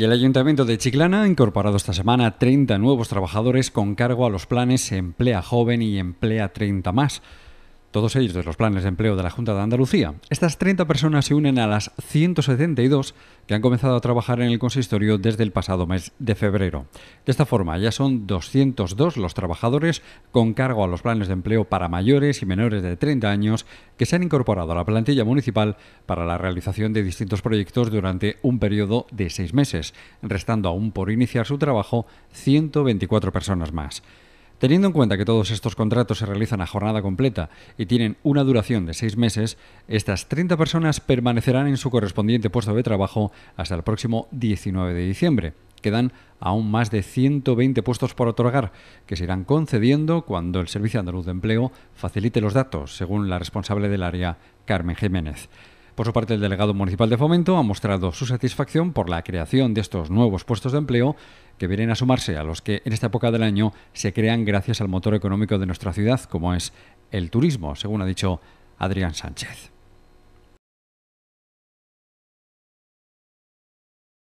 Y el Ayuntamiento de Chiclana ha incorporado esta semana 30 nuevos trabajadores con cargo a los planes Emplea Joven y Emplea 30 más todos ellos de los planes de empleo de la Junta de Andalucía. Estas 30 personas se unen a las 172 que han comenzado a trabajar en el consistorio desde el pasado mes de febrero. De esta forma, ya son 202 los trabajadores con cargo a los planes de empleo para mayores y menores de 30 años que se han incorporado a la plantilla municipal para la realización de distintos proyectos durante un periodo de seis meses, restando aún por iniciar su trabajo 124 personas más. Teniendo en cuenta que todos estos contratos se realizan a jornada completa y tienen una duración de seis meses, estas 30 personas permanecerán en su correspondiente puesto de trabajo hasta el próximo 19 de diciembre. Quedan aún más de 120 puestos por otorgar, que se irán concediendo cuando el Servicio Andaluz de Empleo facilite los datos, según la responsable del área, Carmen Jiménez. Por su parte, el delegado municipal de Fomento ha mostrado su satisfacción por la creación de estos nuevos puestos de empleo que vienen a sumarse a los que en esta época del año se crean gracias al motor económico de nuestra ciudad, como es el turismo, según ha dicho Adrián Sánchez.